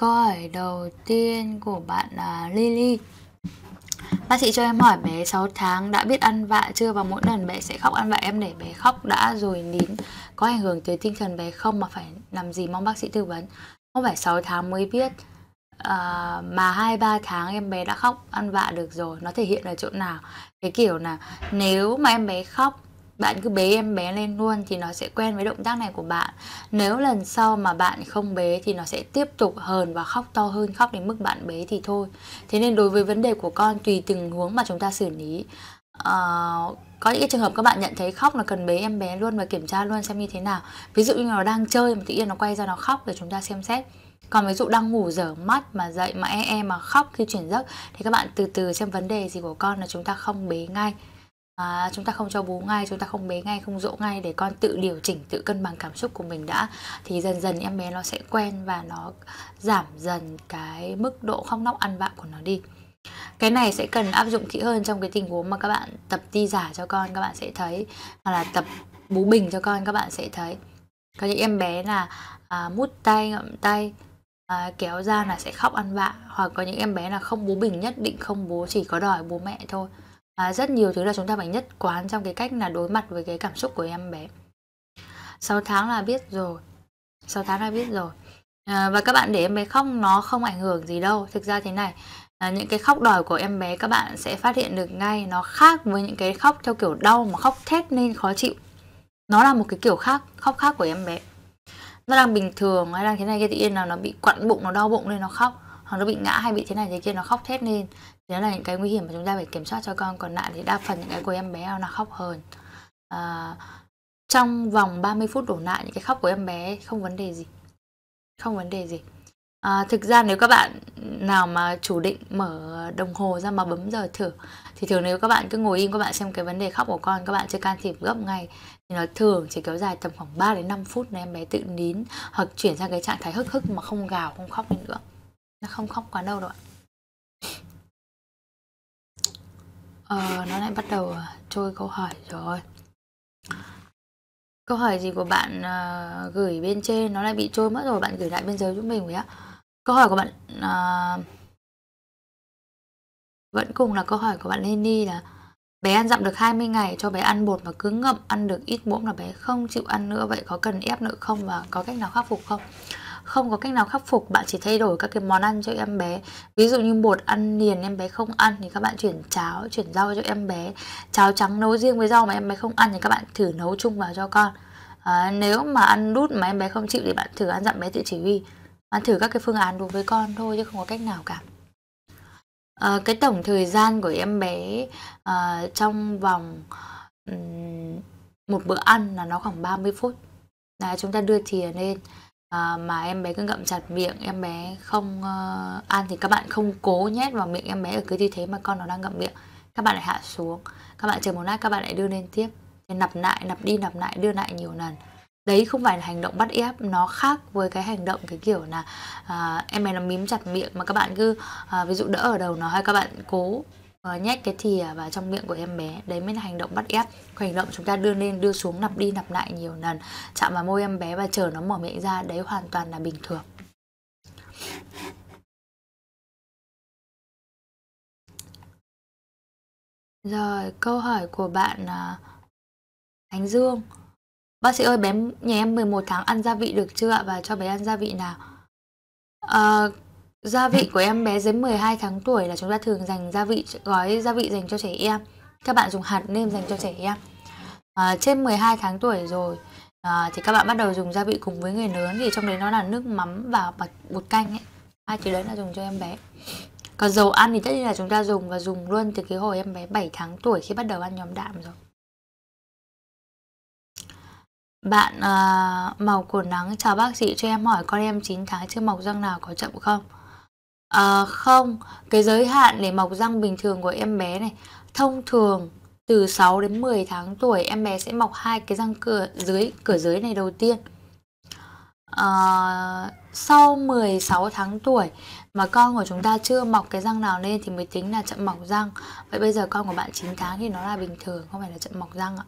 Câu hỏi đầu tiên của bạn là Lily Bác sĩ cho em hỏi bé 6 tháng đã biết ăn vạ chưa và mỗi lần bé sẽ khóc ăn vạ em để bé khóc đã rồi nín Có ảnh hưởng tới tinh thần bé không mà phải làm gì mong bác sĩ tư vấn Không phải 6 tháng mới biết à, mà hai ba tháng em bé đã khóc ăn vạ được rồi Nó thể hiện ở chỗ nào Cái kiểu là nếu mà em bé khóc bạn cứ bế em bé lên luôn thì nó sẽ quen với động tác này của bạn nếu lần sau mà bạn không bế thì nó sẽ tiếp tục hờn và khóc to hơn khóc đến mức bạn bế thì thôi thế nên đối với vấn đề của con tùy từng hướng mà chúng ta xử lý uh, có những cái trường hợp các bạn nhận thấy khóc là cần bế em bé luôn và kiểm tra luôn xem như thế nào ví dụ như nó đang chơi mà tự nhiên nó quay ra nó khóc để chúng ta xem xét còn ví dụ đang ngủ dở mắt mà dậy mà e e mà khóc khi chuyển giấc thì các bạn từ từ xem vấn đề gì của con là chúng ta không bế ngay À, chúng ta không cho bú ngay, chúng ta không bế ngay, không dỗ ngay để con tự điều chỉnh, tự cân bằng cảm xúc của mình đã thì dần dần em bé nó sẽ quen và nó giảm dần cái mức độ khóc nóc ăn vạ của nó đi cái này sẽ cần áp dụng kỹ hơn trong cái tình huống mà các bạn tập ti giả cho con các bạn sẽ thấy hoặc là tập bú bình cho con các bạn sẽ thấy có những em bé là à, mút tay ngậm tay à, kéo ra là sẽ khóc ăn vạ hoặc có những em bé là không bú bình nhất định không bú chỉ có đòi bố mẹ thôi à, rất nhiều thứ là chúng ta phải nhất quán trong cái cách là đối mặt với cái cảm xúc của em bé 6 tháng là biết rồi 6 tháng là biết rồi à, và các bạn để em bé khóc nó không ảnh hưởng gì đâu thực ra thế này à, những cái khóc đòi của em bé các bạn sẽ phát hiện được ngay nó khác với những cái khóc theo kiểu đau mà khóc thét nên khó chịu nó là một cái kiểu khác khóc khác của em bé nó đang bình thường hay đang thế này kia tự nhiên là nó bị quặn bụng nó đau bụng nên nó khóc hoặc nó bị ngã hay bị thế này thế kia nó khóc thét lên thì đó là những cái nguy hiểm mà chúng ta phải kiểm soát cho con còn lại thì đa phần những cái của em bé là khóc hơn à, trong vòng 30 phút đổ lại những cái khóc của em bé không vấn đề gì không vấn đề gì à, thực ra nếu các bạn nào mà chủ định mở đồng hồ ra mà bấm giờ thử thì thường nếu các bạn cứ ngồi im các bạn xem cái vấn đề khóc của con các bạn chưa can thiệp gấp ngay thì nó thường chỉ kéo dài tầm khoảng 3 đến 5 phút là em bé tự nín hoặc chuyển sang cái trạng thái hức hức mà không gào không khóc nữa nó không khóc quá đâu đâu ạ ờ, nó lại bắt đầu ờ, trôi câu hỏi rồi câu hỏi gì của bạn uh, gửi bên trên nó lại bị trôi mất rồi bạn gửi lại bên dưới giúp mình vậy ạ câu hỏi của bạn uh, vẫn cùng là câu hỏi của bạn Lenny là bé ăn dặm được 20 ngày cho bé ăn bột mà cứ ngậm ăn được ít muỗng là bé không chịu ăn nữa vậy có cần ép nữa không và có cách nào khắc phục không không có cách nào khắc phục bạn chỉ thay đổi các cái món ăn cho em bé ví dụ như bột ăn liền em bé không ăn thì các bạn chuyển cháo chuyển rau cho em bé cháo trắng nấu riêng với rau mà em bé không ăn thì các bạn thử nấu chung vào cho con à, nếu mà ăn đút mà em bé không chịu thì bạn thử ăn dặm bé tự chỉ huy bạn thử các cái phương án đối với con thôi chứ không có cách nào cả à, cái tổng thời gian của em bé à, trong vòng um, một bữa ăn là nó khoảng 30 phút là chúng ta đưa thìa lên à, mà em bé cứ ngậm chặt miệng em bé không uh, ăn thì các bạn không cố nhét vào miệng em bé ở cứ như thế mà con nó đang ngậm miệng các bạn lại hạ xuống các bạn chờ một lát các bạn lại đưa lên tiếp thì lại nặp đi nặp lại đưa lại nhiều lần đấy không phải là hành động bắt ép nó khác với cái hành động cái kiểu là à, em bé nó mím chặt miệng mà các bạn cứ à, ví dụ đỡ ở đầu nó hay các bạn cố Ờ, nhét cái thìa vào trong miệng của em bé đấy mới là hành động bắt ép hành động chúng ta đưa lên đưa xuống nặp đi nặp lại nhiều lần chạm vào môi em bé và chờ nó mở miệng ra đấy hoàn toàn là bình thường rồi câu hỏi của bạn uh, Dương Bác sĩ ơi bé nhà em 11 tháng ăn gia vị được chưa và cho bé ăn gia vị nào à, Gia vị của em bé dưới 12 tháng tuổi là chúng ta thường dành gia vị gói gia vị dành cho trẻ em. Các bạn dùng hạt nêm dành cho trẻ em. À, trên 12 tháng tuổi rồi à, thì các bạn bắt đầu dùng gia vị cùng với người lớn thì trong đấy nó là nước mắm và bột canh ấy. Hai thứ đấy là dùng cho em bé. Còn dầu ăn thì tất nhiên là chúng ta dùng và dùng luôn từ cái hồi em bé 7 tháng tuổi khi bắt đầu ăn nhóm đạm rồi. Bạn à, màu của nắng chào bác sĩ cho em hỏi con em 9 tháng chưa mọc răng nào có chậm không? Ờ, không, cái giới hạn để mọc răng bình thường của em bé này, thông thường từ 6 đến 10 tháng tuổi em bé sẽ mọc hai cái răng cửa dưới cửa dưới này đầu tiên. Ờ, sau 16 tháng tuổi mà con của chúng ta chưa mọc cái răng nào nên thì mới tính là chậm mọc răng. Vậy bây giờ con của bạn 9 tháng thì nó là bình thường, không phải là chậm mọc răng ạ.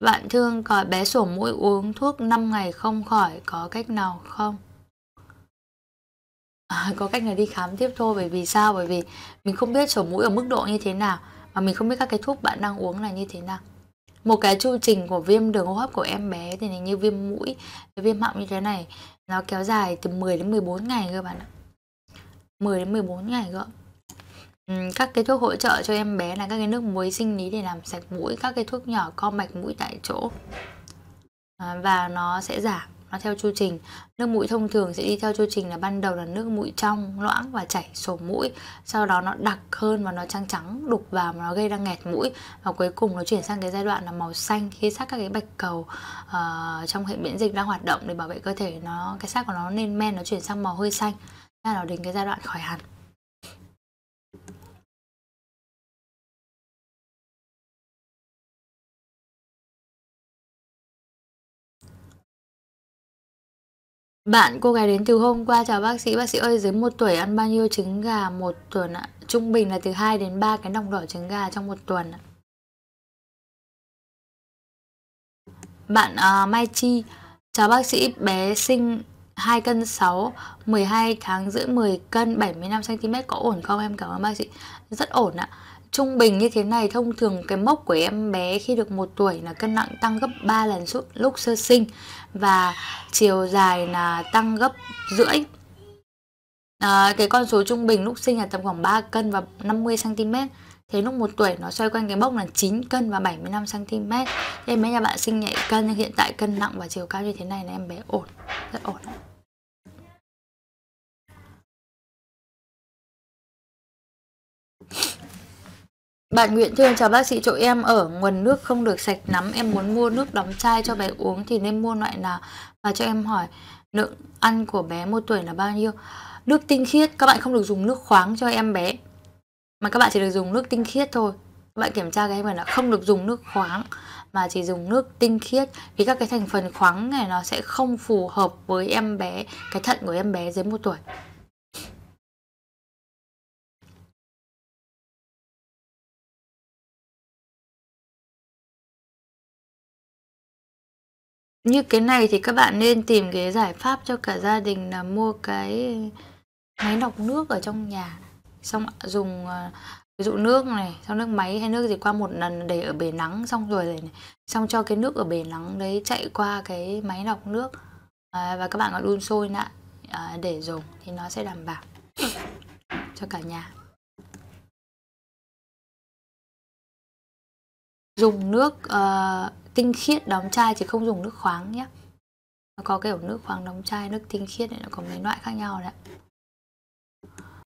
Vạn thương còi bé sổ mũi uống thuốc 5 ngày không khỏi có cách nào không? À, có cách là đi khám tiếp thôi bởi vì sao? Bởi vì mình không biết sổ mũi ở mức độ như thế nào và mình không biết các cái thuốc bạn đang uống là như thế nào. Một cái chu trình của viêm đường hô hấp của em bé thì như viêm mũi, viêm họng như thế này nó kéo dài từ 10 đến 14 ngày cơ bạn ạ. 10 đến 14 ngày cơ. Ừ, các cái thuốc hỗ trợ cho em bé là các cái nước muối sinh lý để làm sạch mũi các cái thuốc nhỏ co mạch mũi tại chỗ à, và nó sẽ giảm nó theo chu trình nước mũi thông thường sẽ đi theo chu trình là ban đầu là nước mũi trong loãng và chảy sổ mũi sau đó nó đặc hơn và nó trắng trắng đục vào mà nó gây ra nghẹt mũi và cuối cùng nó chuyển sang cái giai đoạn là màu xanh khi xác các cái bạch cầu uh, trong hệ miễn dịch đang hoạt động để bảo vệ cơ thể nó cái xác của nó lên men nó chuyển sang màu hơi xanh là nó đến cái giai đoạn khỏi hẳn Bạn cô gái đến từ hôm qua chào bác sĩ, bác sĩ ơi dưới một tuổi ăn bao nhiêu trứng gà một tuần ạ? Trung bình là từ 2 đến 3 cái nòng đỏ trứng gà trong một tuần ạ. Bạn uh, Mai Chi, chào bác sĩ, bé sinh 2 cân 6, 12 tháng rưỡi 10 cân 75cm có ổn không em? Cảm ơn bác sĩ. Rất ổn ạ trung bình như thế này thông thường cái mốc của em bé khi được một tuổi là cân nặng tăng gấp 3 lần suốt lúc sơ sinh và chiều dài là tăng gấp rưỡi à, cái con số trung bình lúc sinh là tầm khoảng 3 cân và 50 cm thế lúc một tuổi nó xoay quanh cái mốc là 9 cân và 75 cm em bé nhà bạn sinh nhạy cân nhưng hiện tại cân nặng và chiều cao như thế này là em bé ổn rất ổn Bạn Nguyễn Thương chào bác sĩ chỗ em ở nguồn nước không được sạch lắm Em muốn mua nước đóng chai cho bé uống thì nên mua loại nào Và cho em hỏi lượng ăn của bé một tuổi là bao nhiêu Nước tinh khiết các bạn không được dùng nước khoáng cho em bé Mà các bạn chỉ được dùng nước tinh khiết thôi Các bạn kiểm tra cái mà là không được dùng nước khoáng mà chỉ dùng nước tinh khiết vì các cái thành phần khoáng này nó sẽ không phù hợp với em bé cái thận của em bé dưới một tuổi như cái này thì các bạn nên tìm cái giải pháp cho cả gia đình là mua cái máy lọc nước ở trong nhà xong dùng ờ, ví dụ nước này xong nước máy hay nước gì qua một lần để ở bể nắng xong rồi này, này. xong cho cái nước ở bể nắng đấy chạy qua cái máy lọc nước à, và các bạn còn đun sôi lại à, ờ, để dùng thì nó sẽ đảm bảo cho cả nhà dùng nước uh, tinh khiết đóng chai chứ không dùng nước khoáng nhé nó có kiểu nước khoáng đóng chai nước tinh khiết này nó có mấy loại khác nhau đấy